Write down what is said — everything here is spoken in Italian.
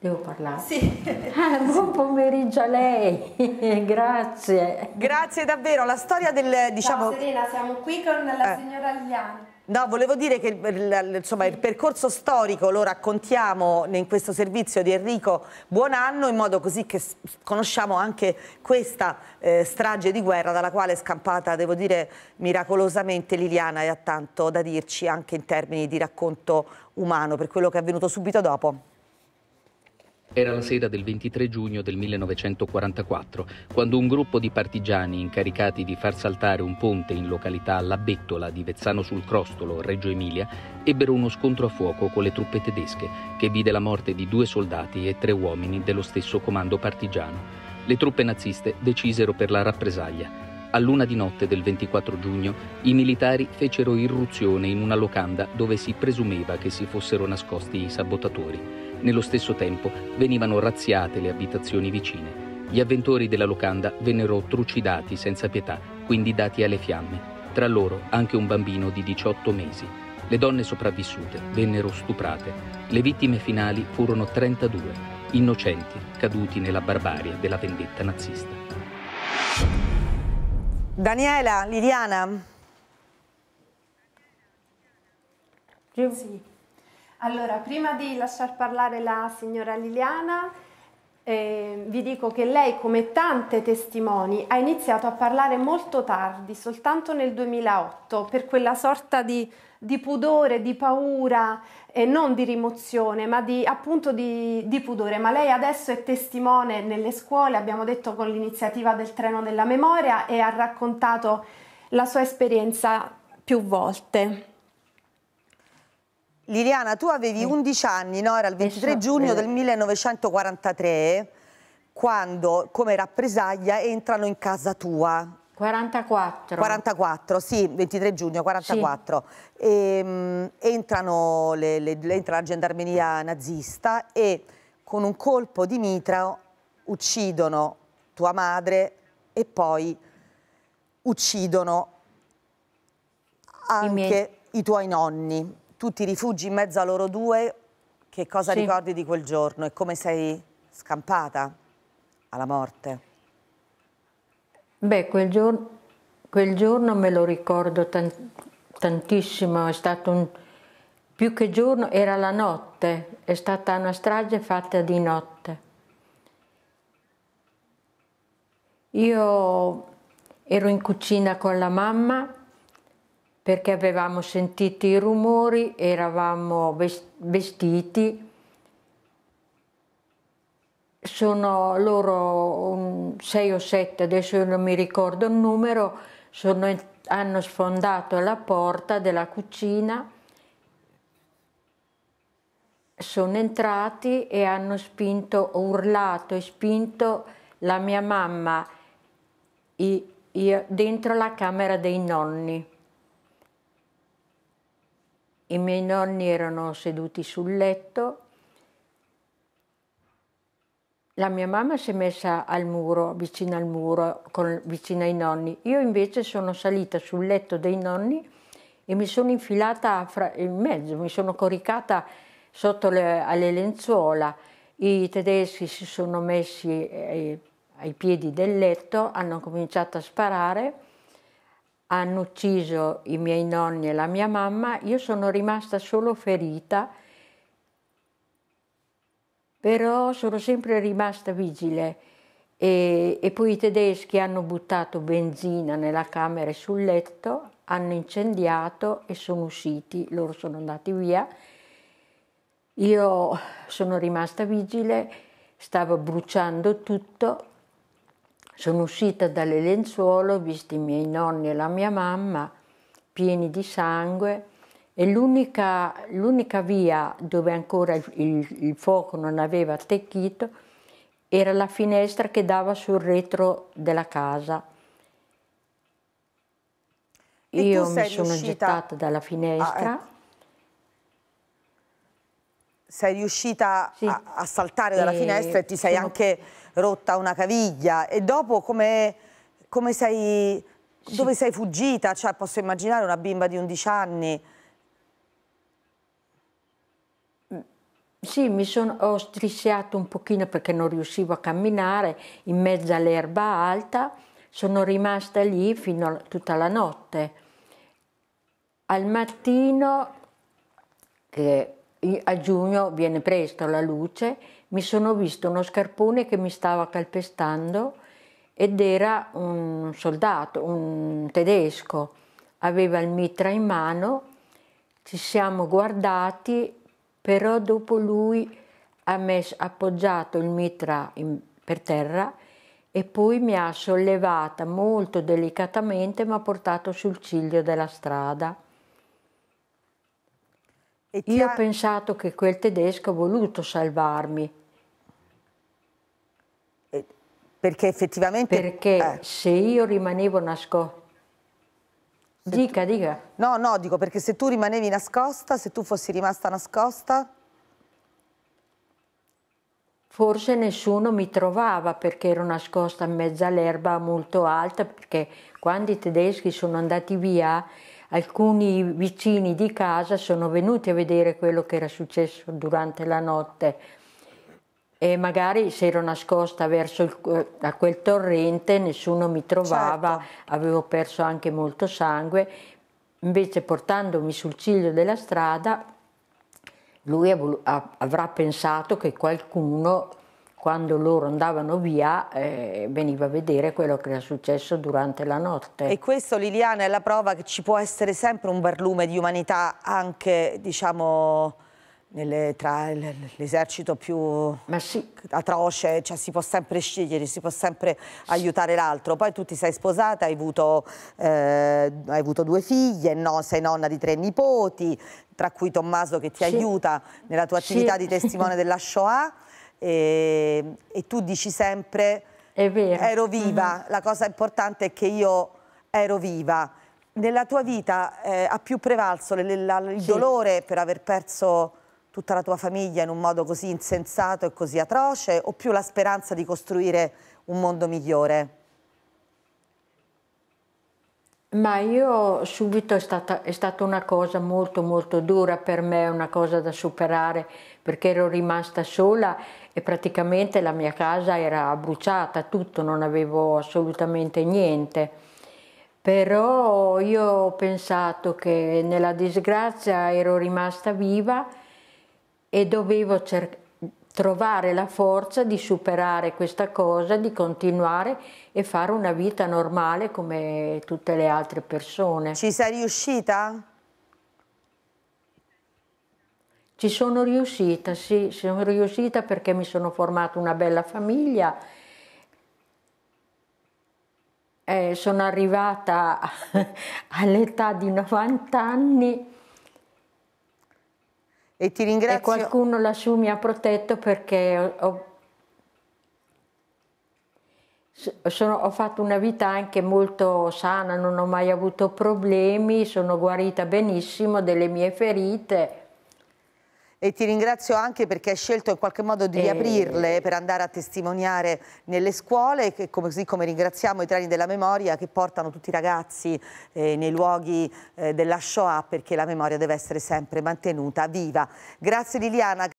Devo parlare? Sì. Ah, buon pomeriggio a lei, grazie. Grazie davvero, la storia del... Diciamo... Ciao Serena, siamo qui con la eh. signora Liliana. No, volevo dire che il, insomma, il, percorso storico lo raccontiamo in questo servizio di Enrico Buonanno in modo così che conosciamo anche questa eh, strage di guerra dalla quale è scampata, devo dire, miracolosamente Liliana e ha tanto da dirci anche in termini di racconto umano per quello che è avvenuto subito dopo. Era la sera del 23 giugno del 1944, quando un gruppo di partigiani incaricati di far saltare un ponte in località La Bettola di Vezzano sul Crostolo, Reggio Emilia, ebbero uno scontro a fuoco con le truppe tedesche, che vide la morte di due soldati e tre uomini dello stesso comando partigiano. Le truppe naziste decisero per la rappresaglia a luna di notte del 24 giugno, i militari fecero irruzione in una locanda dove si presumeva che si fossero nascosti i sabotatori. Nello stesso tempo venivano razziate le abitazioni vicine. Gli avventori della locanda vennero trucidati senza pietà, quindi dati alle fiamme. Tra loro anche un bambino di 18 mesi. Le donne sopravvissute vennero stuprate. Le vittime finali furono 32, innocenti caduti nella barbarie della vendetta nazista. Daniela, Liliana. Sì. Allora, prima di lasciar parlare la signora Liliana, eh, vi dico che lei, come tante testimoni, ha iniziato a parlare molto tardi, soltanto nel 2008, per quella sorta di, di pudore, di paura, eh, non di rimozione, ma di, appunto di, di pudore. Ma lei adesso è testimone nelle scuole, abbiamo detto con l'iniziativa del treno della memoria e ha raccontato la sua esperienza più volte. Liliana, tu avevi 11 anni, no? Era il 23 giugno del 1943, quando come rappresaglia entrano in casa tua. 44. 44, sì, 23 giugno 44. Sì. E, ehm, entrano le, le, entra la gendarmeria nazista e con un colpo di mitra uccidono tua madre e poi uccidono anche i, i tuoi nonni tu ti rifugi in mezzo a loro due, che cosa sì. ricordi di quel giorno e come sei scampata alla morte? Beh, quel giorno, quel giorno me lo ricordo tan tantissimo, è stato un, più che giorno, era la notte, è stata una strage fatta di notte. Io ero in cucina con la mamma perché avevamo sentito i rumori, eravamo vestiti. Sono loro sei o sette, adesso non mi ricordo il numero, sono, hanno sfondato la porta della cucina, sono entrati e hanno spinto, urlato e spinto la mia mamma i, i, dentro la camera dei nonni. I miei nonni erano seduti sul letto. La mia mamma si è messa al muro, vicino al muro, con, vicino ai nonni. Io invece sono salita sul letto dei nonni e mi sono infilata fra, in mezzo, mi sono coricata sotto le, alle lenzuola. I tedeschi si sono messi ai, eh, ai piedi del letto, hanno cominciato a sparare hanno ucciso i miei nonni e la mia mamma, io sono rimasta solo ferita, però sono sempre rimasta vigile. E, e poi i tedeschi hanno buttato benzina nella camera e sul letto, hanno incendiato e sono usciti, loro sono andati via. Io sono rimasta vigile, stavo bruciando tutto sono uscita dalle lenzuola, ho visto i miei nonni e la mia mamma pieni di sangue e l'unica, l'unica via dove ancora il, il fuoco non aveva attecchito era la finestra che dava sul retro della casa. E Io mi sono riuscita... gettata dalla finestra. Ah, eh sei riuscita sì. a, a, saltare dalla e finestra e ti sei sono... anche rotta una caviglia e dopo come, come sei, sì. dove sei fuggita? Cioè, posso immaginare una bimba di 11 anni. Sì, mi sono, ho strisciato un pochino perché non riuscivo a camminare in mezzo all'erba alta, sono rimasta lì fino a tutta la notte. Al mattino, che a giugno viene presto la luce, mi sono visto uno scarpone che mi stava calpestando ed era un soldato, un tedesco, aveva il mitra in mano, ci siamo guardati, però dopo lui ha messo, appoggiato il mitra in, per terra e poi mi ha sollevata molto delicatamente, mi ha portato sul ciglio della strada. Io ha... ho pensato che quel tedesco ha voluto salvarmi. perché effettivamente... Perché eh. se io rimanevo nascosta... Dica, tu... dica. No, no, dico perché se tu rimanevi nascosta, se tu fossi rimasta nascosta... Forse nessuno mi trovava perché ero nascosta in mezzo all'erba molto alta, perché quando i tedeschi sono andati via alcuni vicini di casa sono venuti a vedere quello che era successo durante la notte e magari si ero nascosta verso il, eh, a quel torrente, nessuno mi trovava, certo. avevo perso anche molto sangue, invece portandomi sul ciglio della strada lui avrà pensato che qualcuno quando loro andavano via eh, veniva a vedere quello che era successo durante la notte. E questo Liliana è la prova che ci può essere sempre un barlume di umanità anche diciamo nelle, tra l'esercito più sì. atroce, cioè si può sempre scegliere, si può sempre sì. aiutare l'altro. Poi tu ti sei sposata, hai avuto, eh, hai avuto due figlie, no, sei nonna di tre nipoti, tra cui Tommaso che ti sì. aiuta nella tua attività di testimone della Shoah e, ehm, e tu dici sempre ero viva, mm -hmm. la cosa importante è che io ero viva. Nella tua vita eh, ha più prevalso le, la, il sì. dolore per aver perso tutta la tua famiglia in un modo così insensato e così atroce o più la speranza di costruire un mondo migliore? Ma io subito è stata, è stata, una cosa molto molto dura per me, una cosa da superare perché ero rimasta sola e praticamente la mia casa era bruciata, tutto, non avevo assolutamente niente. Però io ho pensato che nella disgrazia ero rimasta viva e dovevo cercare trovare la forza di superare questa cosa, di continuare e fare una vita normale come tutte le altre persone. Ci sei riuscita? Ci sono riuscita, sì, sono riuscita perché mi sono formata una bella famiglia. Eh, sono arrivata all'età di 90 anni e ti ringrazio. E qualcuno lassù mi ha protetto perché ho, sono, ho fatto una vita anche molto sana, non ho mai avuto problemi, sono guarita benissimo delle mie ferite e ti ringrazio anche perché hai scelto in qualche modo di eh. riaprirle e... per andare a testimoniare nelle scuole, così come ringraziamo i treni della memoria che portano tutti i ragazzi eh, nei luoghi eh, della Shoah perché la memoria deve essere sempre mantenuta viva. Grazie Liliana.